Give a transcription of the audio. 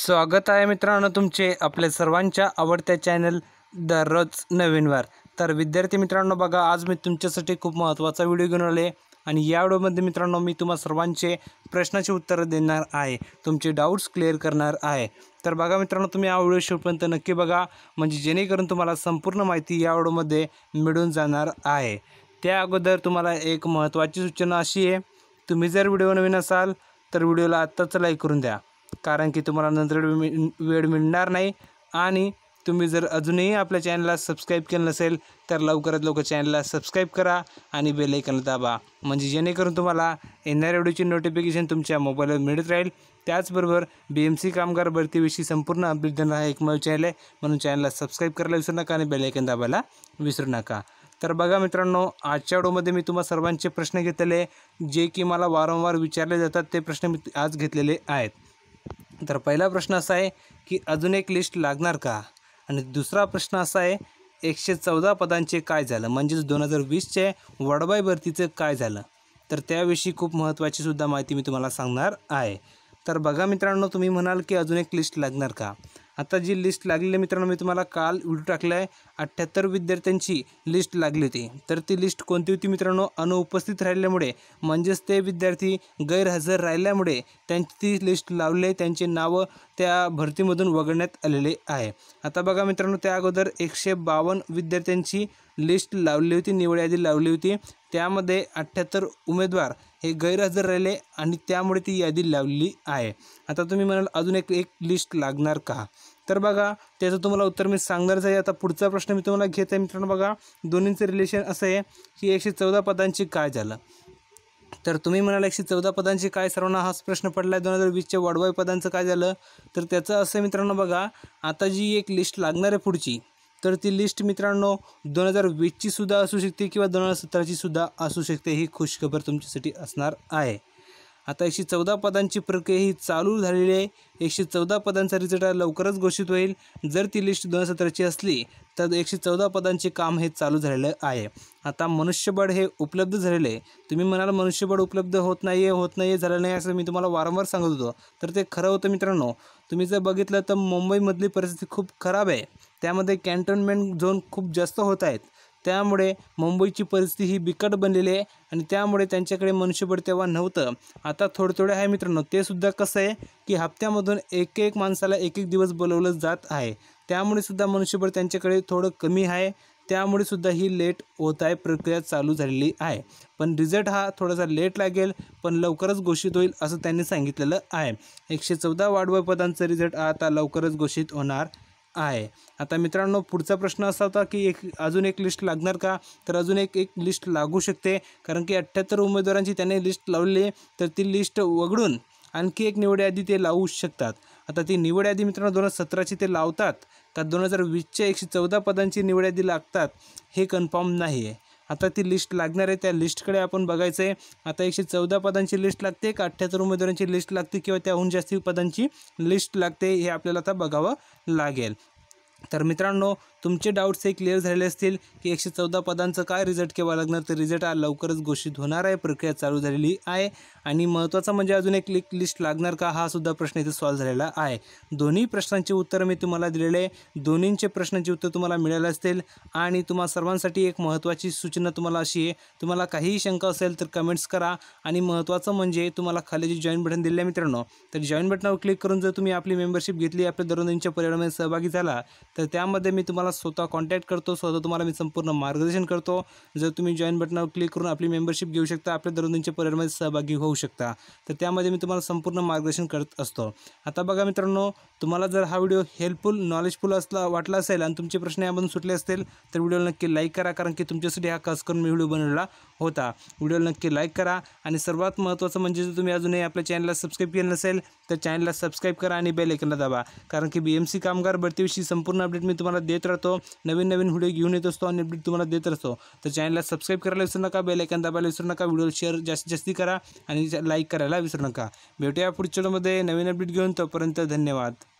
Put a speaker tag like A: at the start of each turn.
A: स्वागत आहे मित्रांनो तुमचे आपल्या सर्वांच्या आवडत्या चॅनल दररोज नवीन तर विद्यार्थी मित्रांनो बघा आज मी तुमच्यासाठी खूप महत्त्वाचा व्हिडिओ घेऊन आले आणि या व्हिडिओमध्ये मित्रांनो मी तुम्हाला सर्वांचे प्रश्नाचे उत्तरं देणार आहे तुमचे डाऊट्स क्लिअर करणार आहे तर बघा मित्रांनो तुम्ही हा व्हिडिओ शेवटपर्यंत नक्की बघा म्हणजे जेणेकरून तुम्हाला संपूर्ण माहिती या व्हिडिओमध्ये मिळून जाणार आहे त्या अगोदर तुम्हाला एक महत्त्वाची सूचना अशी आहे तुम्ही जर व्हिडिओ नवीन असाल तर व्हिडिओला आत्ताच लाईक करून द्या कारण की तुम्हाला नंतर वेळ वेळ मिळणार नाही आणि तुम्ही जर अजूनही आपल्या चॅनलला सबस्क्राईब केलं नसेल तर लवकरात लवकर चॅनलला सबस्क्राईब करा आणि बेलायकन दाबा म्हणजे जेणेकरून तुम्हाला येणाऱ्या व्हिडिओची नोटिफिकेशन तुमच्या मोबाईलवर मिळत राहील त्याचबरोबर बी एम सी कामगार भरतीविषयी संपूर्ण अपडेट आहे हा एकमेव चॅनल आहे म्हणून चॅनलला सबस्क्राईब करायला विसरू नका आणि बेलायकन दाबायला विसरू नका तर बघा मित्रांनो आजच्या व्हिडिओमध्ये मी तुम्हाला सर्वांचे प्रश्न घेतलेले जे की मला वारंवार विचारले जातात ते प्रश्न मी आज घेतलेले आहेत तर पहिला प्रश्न असा आहे की अजून एक लिस्ट लागणार का आणि दुसरा प्रश्न असा आहे एकशे चौदा पदांचे काय झालं म्हणजेच दोन हजार वीसचे वडबाई भरतीचं काय झालं तर त्याविषयी खूप महत्त्वाची सुद्धा माहिती मी तुम्हाला सांगणार आहे तर बघा मित्रांनो तुम्ही म्हणाल की अजून एक लिस्ट लागणार का आता जी लिस्ट लागलेली मित्रांनो मी तुम्हाला काल व्हिडिओ टाकला आहे अठ्ठ्याहत्तर विद्यार्थ्यांची लिस्ट लागली होती तर ती लिस्ट कोणती होती मित्रांनो अनुपस्थित राहिल्यामुळे म्हणजेच ते विद्यार्थी गैरहजर राहिल्यामुळे त्यांची ती लिस्ट लावले त्यांचे नावं त्या भरतीमधून वगळण्यात आलेले आहे आता बघा मित्रांनो त्या अगोदर एकशे बावन्न विद्यार्थ्यांची लिस्ट लावली होती निवड यादी लावली होती त्यामध्ये अठ्ठ्याहत्तर उमेदवार हे गैरहजर राहिले आणि त्यामुळे ती यादी लावली आहे आता तुम्ही म्हणाल अजून एक एक लिस्ट लागणार का तर बघा त्याचं तुम्हाला उत्तर मी सांगणारच आहे आता पुढचा प्रश्न मी तुम्हाला घेत आहे मित्रांनो बघा दोन्हींचं रिलेशन असं आहे की एकशे चौदा पदांची काय झालं तर तुम्ही म्हणाल एकशे चौदा पदांची काय सर्वांना हाच प्रश्न पडला आहे दोन हजार वीसच्या वाढवाई पदांचं काय झालं तर त्याचं असं मित्रांनो बघा आता जी एक लिस्ट लागणार आहे पुढची तर ती लिस्ट मित्रांनो दोन हजार सुद्धा असू शकते किंवा दोन हजार सुद्धा असू शकते ही खुशखबर तुमच्यासाठी असणार आहे आता एकशे चौदा पदांची प्रक्रिया ही चालू झालेली आहे एकशे चौदा पदांचा रिझल्ट लवकरच घोषित होईल जर ती लिस्ट दोन हजार सतराची असली तर एकशे चौदा पदांचे काम हे चालू झालेलं आहे आता मनुष्यबळ हे उपलब्ध झालेलं आहे तुम्ही म्हणाल मनुष्यबळ उपलब्ध होत नाही आहे होत नाही आहे झालं नाही असं मी तुम्हाला वारंवार सांगत होतो तर ते खरं होतं मित्रांनो तुम्ही जर बघितलं तर मुंबईमधली परिस्थिती खूप खराब आहे त्यामध्ये कॅन्टोन्मेंट झोन खूप जास्त होत आहेत त्यामुळे मुंबईची परिस्थिती ही बिकट बनलेली आहे आणि त्यामुळे त्यांच्याकडे मनुष्यबळ तेव्हा नव्हतं आता थोडे थोडे आहे मित्रांनो ते सुद्धा कसं आहे की हप्त्यामधून एक एक माणसाला एक एक दिवस बोलवलं जात आहे त्यामुळे सुद्धा मनुष्यबळ त्यांच्याकडे थोडं कमी आहे त्यामुळे सुद्धा ही लेट होत आहे प्रक्रिया चालू झालेली आहे पण रिझल्ट हा थोडासा लेट लागेल पण लवकरच घोषित होईल असं त्यांनी सांगितलेलं आहे एकशे चौदा वाढवय पदांचा रिझल्ट आता लवकरच घोषित होणार आहे आता मित्रांनो पुढचा प्रश्न असा होता की एक अजून एक लिस्ट लागणार का तर अजून एक एक लिस्ट लागू शकते कारण की अठ्ठ्याहत्तर उमेदवारांची त्याने लिस्ट लावली तर ती लिस्ट वगळून आणखी एक निवड यादी ते लावू शकतात आता ती निवड यादी मित्रांनो दोन हजार सतराची ते लावतात का दोन हजार वीसच्या एकशे चौदा पदांची निवड यादी लागतात हे कन्फर्म नाही आहे आता ती लिस्ट लागणार आहे त्या लिस्टकडे आपण बघायचं आहे आता एकशे चौदा पदांची लिस्ट लागते का अठ्ठ्याहत्तर उमेदवारांची लिस्ट लागते किंवा त्याहून जास्ती पदांची लिस्ट लागते हे आपल्याला आता बघावं लागेल तर मित्रांनो तुमचे डाऊट्स हे क्लिअर झालेले असतील की एकशे चौदा पदांचं काय रिझल्ट केव्हा लागणार तर रिझल्ट हा लवकरच घोषित होणार आहे प्रक्रिया चालू झालेली आहे आणि महत्त्वाचा म्हणजे अजून एक क्लिक लिस्ट लागणार का हा सुद्धा प्रश्न इथे सॉल्व्ह झालेला आहे दोन्ही प्रश्नांची उत्तरं मी तुम्हाला दिलेले आहे दोन्हींचे प्रश्नांची उत्तर तुम्हाला मिळाले असतील आणि तुम्हा सर्वांसाठी एक महत्त्वाची सूचना तुम्हाला अशी आहे तुम्हाला काहीही शंका असेल तर कमेंट्स करा आणि महत्त्वाचं म्हणजे तुम्हाला खाली जे जॉईन बटन दिले आहे मित्रांनो तर जॉईन बटनावर क्लिक करून जर तुम्ही आपली मेंबरशिप घेतली आपल्या दररोजच्या पर्यावरणामध्ये सहभागी झाला तर त्यामध्ये मी तुम्हाला स्वतः कॉन्टॅक्ट करतो स्वतः तुम्हाला मी संपूर्ण मार्गदर्शन करतो जर तुम्ही जॉईन बटनावर क्लिक करून आपली मेंबरशिप घेऊ शकता आपल्या दररोजच्या परिवारमध्ये सहभागी होऊ शकता तर त्यामध्ये मी तुम्हाला संपूर्ण मार्गदर्शन करत असतो आता बघा मित्रांनो तुम्हाला जर हा व्हिडिओ हेल्पफुल नॉलेजफुल असला वाटला असेल आणि तुमचे प्रश्न यामधून सुटले असतील तर व्हिडिओला नक्की लाईक करा कारण की तुमच्यासाठी हा खास करून मी व्हिडिओ बनवला होता व्हिडिओला नक्की लाईक करा आणि सर्वात महत्त्वाचं म्हणजे जर तुम्ही अजूनही आपल्या चॅनलला सबस्क्राईब केलं नसेल तर चॅनलला सबस्क्राईब करा आणि बेल ऐकला दाबा कारण की बी कामगार भरतीविषयी संपूर्ण अपडेट मी तुम्हाला देत राहतो नवीन नवीन व्हिडिओ घेऊन येत असतो आणि अपडेट तुम्हाला देत असतो तर चॅनलला सबस्क्राईब करायला विसरू नका बेलायकन दाबायला विसरू नका व्हिडिओ शेअर जास्तीत जास्त करा आणि लाईक करायला विसरू नका भेटूया पुढच्या मध्ये नवीन अपडेट घेऊन तोपर्यंत धन्यवाद